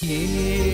Yeah.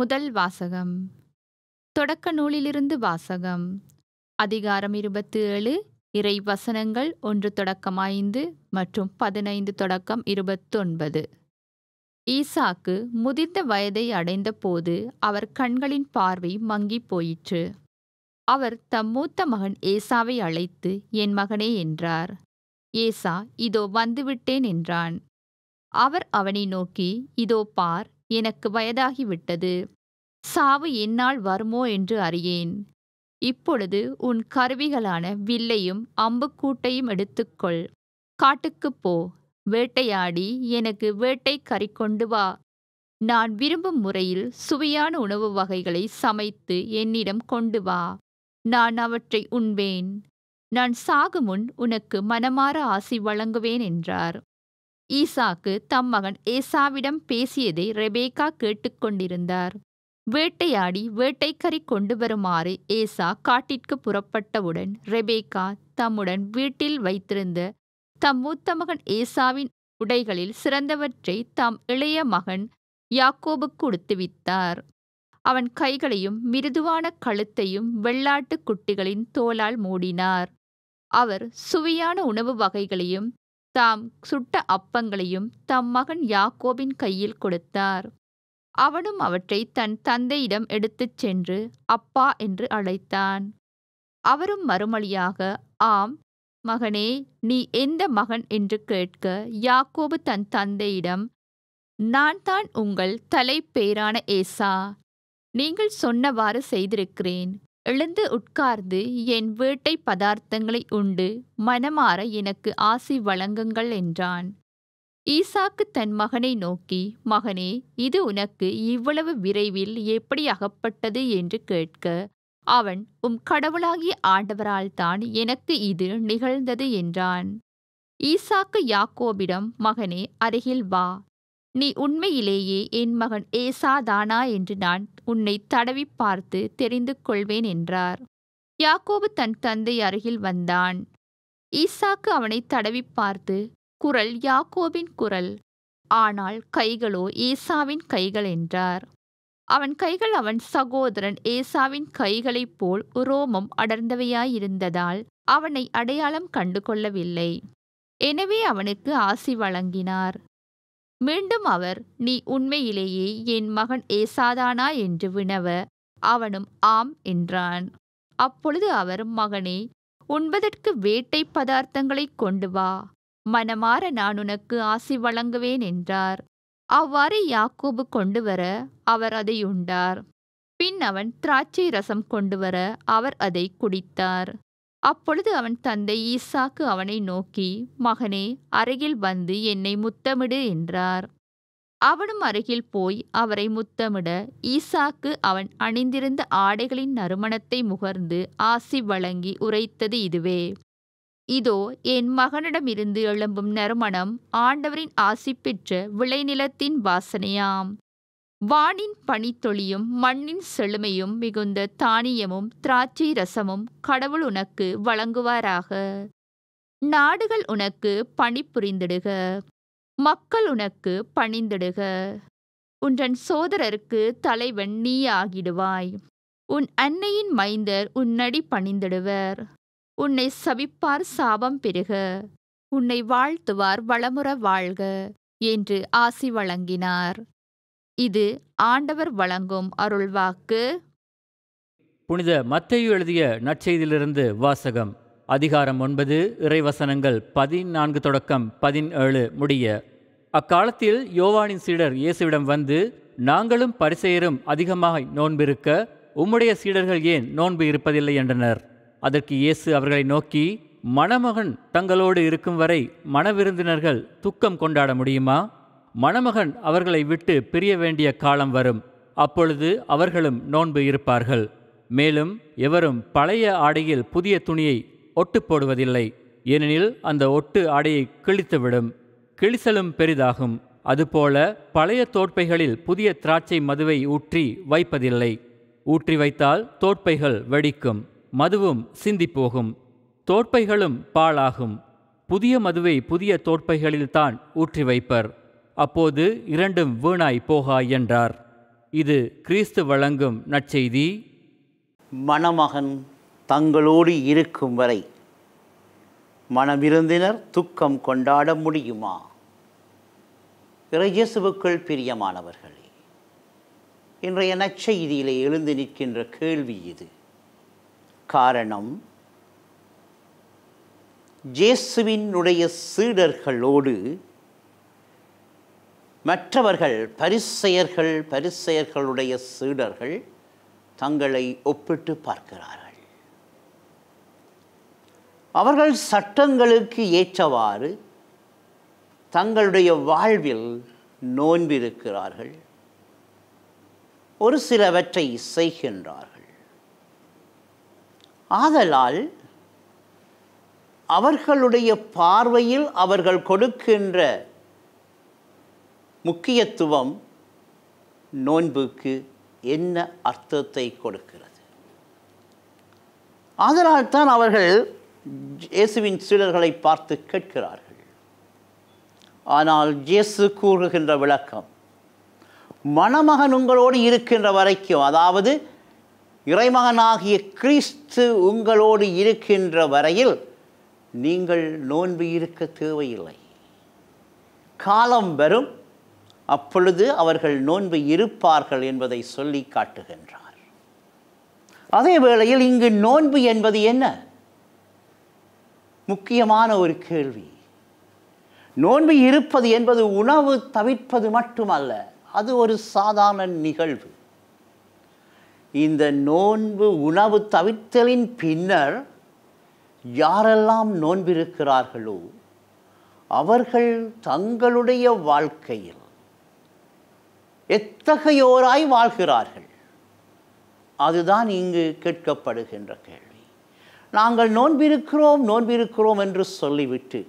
முதல் வாசகம் தொடக்க நூலிலிருந்து வாசகம் அதிகாரம் இருபத்தி ஏழு இறை வசனங்கள் ஒன்று தொடக்கம் ஐந்து மற்றும் பதினைந்து தொடக்கம் இருபத்தொன்பது ஈசாக்கு முதிர்ந்த வயதை அடைந்த போது அவர் கண்களின் பார்வை மங்கி போயிற்று அவர் தம் மூத்த மகன் ஏசாவை அழைத்து என் மகனே என்றார் ஏசா இதோ வந்துவிட்டேன் என்றான் அவர் அவனை நோக்கி இதோ பார் எனக்கு வயதாகிவிட்டது சாவு என்னால் வருமோ என்று அறியேன் இப்பொழுது உன் கருவிகளான வில்லையும் அம்புக்கூட்டையும் எடுத்துக்கொள் காட்டுக்குப் போ வேட்டையாடி எனக்கு வேட்டை கறி கொண்டு வா நான் விரும்பும் முறையில் சுவையான உணவு வகைகளை சமைத்து என்னிடம் கொண்டு வா நான் அவற்றை உண்பேன் நான் சாகுமுன் உனக்கு மனமாற ஆசி வழங்குவேன் என்றார் ஈசாக்கு தம் மகன் ஏசாவிடம் பேசியதை ரெபேக்கா கேட்டுக்கொண்டிருந்தார் வேட்டையாடி வேட்டைக்கறி கொண்டு வருமாறு ஏசா காட்டிற்கு புறப்பட்டவுடன் ரெபேக்கா தம்முடன் வீட்டில் வைத்திருந்த தம் மூத்த மகன் ஏசாவின் உடைகளில் சிறந்தவற்றை தாம் இளைய மகன் யாக்கோபுக்கு உடுத்துவித்தார் அவன் கைகளையும் மிருதுவான கழுத்தையும் வெள்ளாட்டு குட்டிகளின் தோலால் மூடினார் அவர் சுவையான உணவு வகைகளையும் தாம் சுட்ட அப்பங்களையும் தம் மகன் யாக்கோபின் கையில் கொடுத்தார் அவனும் அவற்றை தன் தந்தையிடம் எடுத்துச் சென்று அப்பா என்று அழைத்தான் அவரும் மறுமொழியாக ஆம் மகனே நீ எந்த மகன் என்று கேட்க யாக்கோபு தன் தந்தையிடம் நான் தான் உங்கள் தலைப்பேரான ஏசா நீங்கள் சொன்னவாறு செய்திருக்கிறேன் எழுந்து உட்கார்ந்து என் வேட்டை பதார்த்தங்களை உண்டு மனமாற எனக்கு ஆசி வழங்குங்கள் என்றான் ஈசாக்கு தன் மகனை நோக்கி மகனே இது உனக்கு இவ்வளவு விரைவில் எப்படி அகப்பட்டது என்று கேட்க அவன் உம் கடவுளாகிய ஆண்டவரால்தான் எனக்கு இது நிகழ்ந்தது என்றான் ஈசாக்கு யாக்கோபிடம் மகனே அருகில் வா நீ உண்மையிலேயே என் மகன் ஏசாதானா என்று நான் உன்னை தடவி பார்த்து தெரிந்து கொள்வேன் என்றார் யாக்கோபு தன் தந்தை அருகில் வந்தான் ஈசாக்கு அவனை தடவி பார்த்து குரல் யாக்கோபின் குரல் ஆனால் கைகளோ ஏசாவின் கைகள் என்றார் அவன் கைகள் அவன் சகோதரன் ஏசாவின் கைகளைப் போல் உரோமம் அடர்ந்தவையாயிருந்ததால் அவனை அடையாளம் கண்டு கொள்ளவில்லை எனவே அவனுக்கு ஆசி வழங்கினார் மீண்டும் அவர் நீ உண்மையிலேயே என் மகன் ஏசாதானா என்று வினவ அவனும் ஆம் என்றான் அப்பொழுது அவர் மகனே உண்பதற்கு வேட்டை பதார்த்தங்களை கொண்டு வா மனமாற நான் உனக்கு ஆசி வழங்குவேன் என்றார் அவ்வாறு யாக்கோபு கொண்டு வர அவர் அதை உண்டார் பின் அவன் திராட்சை ரசம் கொண்டு வர அவர் அதை குடித்தார் அப்பொழுது அவன் தந்தை ஈசாக்கு அவனை நோக்கி மகனே அருகில் வந்து என்னை முத்தமிடு என்றார் அவனும் அருகில் போய் அவரை முத்தமிட ஈசாக்கு அவன் அணிந்திருந்த ஆடைகளின் நறுமணத்தை முகர்ந்து ஆசி வழங்கி உரைத்தது இதுவே இதோ என் மகனிடமிருந்து எழும்பும் நறுமணம் ஆண்டவரின் ஆசி பெற்ற விளைநிலத்தின் வாசனையாம் வானின் பனித்தொழியும் மண்ணின் செழுமையும் மிகுந்த தானியமும் திராட்சை ரசமும் கடவுள் உனக்கு வழங்குவாராக நாடுகள் உனக்கு பணிபுரிந்திடுக மக்கள் உனக்கு பணிந்திடுக உன்றன் சோதரருக்கு தலைவன் நீ ஆகிடுவாய் உன் அன்னையின் மைந்தர் உன்னடி பணிந்திடுவர் உன்னை சபிப்பார் சாபம் பெறுக உன்னை வாழ்த்துவார் வளமுற வாழ்க என்று ஆசி வழங்கினார் இது ஆண்டவர் வழங்கும் அருள்வாக்கு புனித மத்தையு எழுதிய நற்செய்தியிலிருந்து வாசகம் அதிகாரம் ஒன்பது இறைவசனங்கள் பதினான்கு தொடக்கம் பதினேழு முடிய அக்காலத்தில் யோவானின் சீடர் இயேசுவிடம் வந்து நாங்களும் பரிசெயரும் அதிகமாக நோன்பிருக்க உம்முடைய சீடர்கள் ஏன் நோன்பு இருப்பதில்லை என்றனர் அதற்கு இயேசு அவர்களை நோக்கி மணமகன் தங்களோடு இருக்கும் வரை மணவிருந்தினர்கள் துக்கம் கொண்டாட முடியுமா மணமகன் அவர்களை விட்டு பிரிய வேண்டிய காலம் வரும் அப்பொழுது அவர்களும் நோன்பு இருப்பார்கள் மேலும் எவரும் பழைய ஆடையில் புதிய துணியை ஒட்டு போடுவதில்லை ஏனெனில் அந்த ஒட்டு ஆடையை கிழித்துவிடும் கிழிசலும் பெரிதாகும் அதுபோல பழைய தோற்பைகளில் புதிய திராட்சை மதுவை ஊற்றி வைப்பதில்லை ஊற்றி வைத்தால் தோற்பைகள் வெடிக்கும் மதுவும் சிந்தி போகும் தோற்பைகளும் பாழாகும் புதிய மதுவை புதிய தோற்பைகளில்தான் ஊற்றி வைப்பர் அப்போது இரண்டும் வீணாய் போகா என்றார் இது கிறிஸ்து வழங்கும் நற்செய்தி மணமகன் தங்களோடு இருக்கும் வரை மனவிருந்தினர் துக்கம் கொண்டாட முடியுமா இறையேசுவுக்குள் பிரியமானவர்களே இன்றைய நச்செய்தியில் எழுந்து நிற்கின்ற கேள்வி இது காரணம் ஜேசுவினுடைய சீடர்களோடு மற்றவர்கள் பரிசெயர்கள் பரிசெயர்களுடைய சீடர்கள் தங்களை ஒப்பிட்டு பார்க்கிறார்கள் அவர்கள் சட்டங்களுக்கு ஏற்றவாறு தங்களுடைய வாழ்வில் நோன்பிருக்கிறார்கள் ஒரு சிலவற்றை செய்கின்றார்கள் ஆதலால் அவர்களுடைய பார்வையில் அவர்கள் கொடுக்கின்ற முக்கியத்துவம் நோன்புக்கு என்ன அர்த்தத்தை கொடுக்கிறது அதனால்தான் அவர்கள் இயேசுவின் சீடர்களை பார்த்து கேட்கிறார்கள் ஆனால் இயேசு கூறுகின்ற விளக்கம் மணமகன் உங்களோடு இருக்கின்ற வரைக்கும் அதாவது இறைமகனாகிய கிறிஸ்து உங்களோடு இருக்கின்ற வரையில் நீங்கள் நோன்பு இருக்க தேவையில்லை காலம் வரும் அப்பொழுது அவர்கள் நோன்பு இருப்பார்கள் என்பதை சொல்லி காட்டுகின்றார் அதே வேளையில் இங்கு நோன்பு என்பது என்ன முக்கியமான ஒரு கேள்வி நோன்பு இருப்பது என்பது உணவு தவிர்ப்பது மட்டுமல்ல அது ஒரு சாதாரண நிகழ்வு இந்த நோன்பு உணவு தவிர்த்தலின் பின்னர் யாரெல்லாம் நோன்பிருக்கிறார்களோ அவர்கள் தங்களுடைய வாழ்க்கையில் எத்தகையோராய் வாழ்கிறார்கள் அதுதான் இங்கு கேட்கப்படுகின்ற கேள்வி நாங்கள் நோன்பிருக்கிறோம் நோன்பிருக்கிறோம் என்று சொல்லிவிட்டு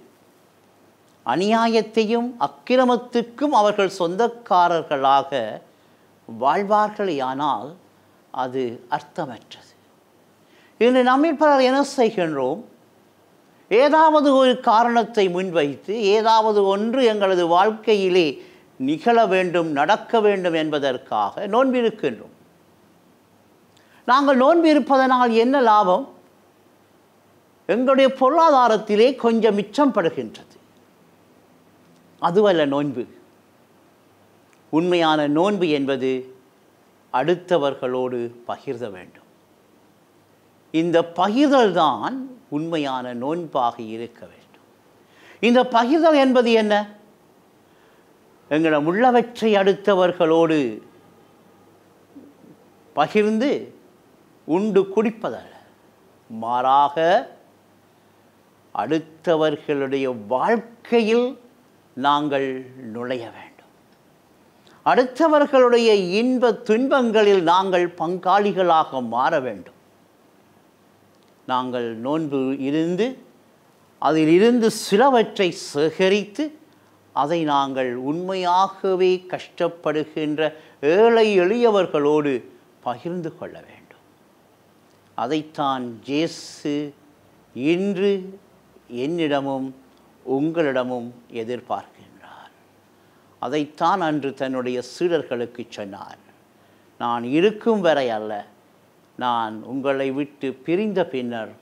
அநியாயத்தையும் அக்கிரமத்துக்கும் அவர்கள் சொந்தக்காரர்களாக வாழ்வார்களேயானால் அது அர்த்தமற்றது இன்று நம்மில் பலர் என்ன செய்கின்றோம் ஏதாவது ஒரு காரணத்தை முன்வைத்து ஏதாவது ஒன்று எங்களது வாழ்க்கையிலே நிகழ வேண்டும் நடக்க வேண்டும் என்பதற்காக நோன்பிருக்கின்றோம் நாங்கள் நோன்பு இருப்பதனால் என்ன லாபம் எங்களுடைய பொருளாதாரத்திலே கொஞ்சம் மிச்சம் படுகின்றது அதுவல்ல நோன்பு உண்மையான நோன்பு என்பது அடுத்தவர்களோடு பகிர்த வேண்டும் இந்த பகிர்தல்தான் உண்மையான நோன்பாக இருக்க வேண்டும் இந்த பகிர்தல் என்பது என்ன எங்களை உள்ளவற்றை அடுத்தவர்களோடு பகிர்ந்து உண்டு குடிப்பதல்ல மாறாக அடுத்தவர்களுடைய வாழ்க்கையில் நாங்கள் நுழைய வேண்டும் அடுத்தவர்களுடைய இன்ப துன்பங்களில் நாங்கள் பங்காளிகளாக மாற வேண்டும் நாங்கள் நோன்பு இருந்து அதிலிருந்து சிலவற்றை சேகரித்து அதை நாங்கள் உண்மையாகவே கஷ்டப்படுகின்ற ஏழை எளியவர்களோடு பகிர்ந்து கொள்ள வேண்டும் அதைத்தான் ஜேசு இன்று என்னிடமும் உங்களிடமும் எதிர்பார்க்கின்றார் அதைத்தான் அன்று தன்னுடைய சீடர்களுக்கு சொன்னார் நான் இருக்கும் வரை அல்ல நான் உங்களை விட்டு பிரிந்த பின்னர்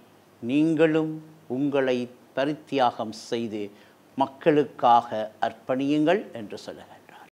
நீங்களும் உங்களை பரித்தியாகம் செய்து மக்களுக்காக அர்ப்பணியுங்கள் என்று சொல்லுங்கள்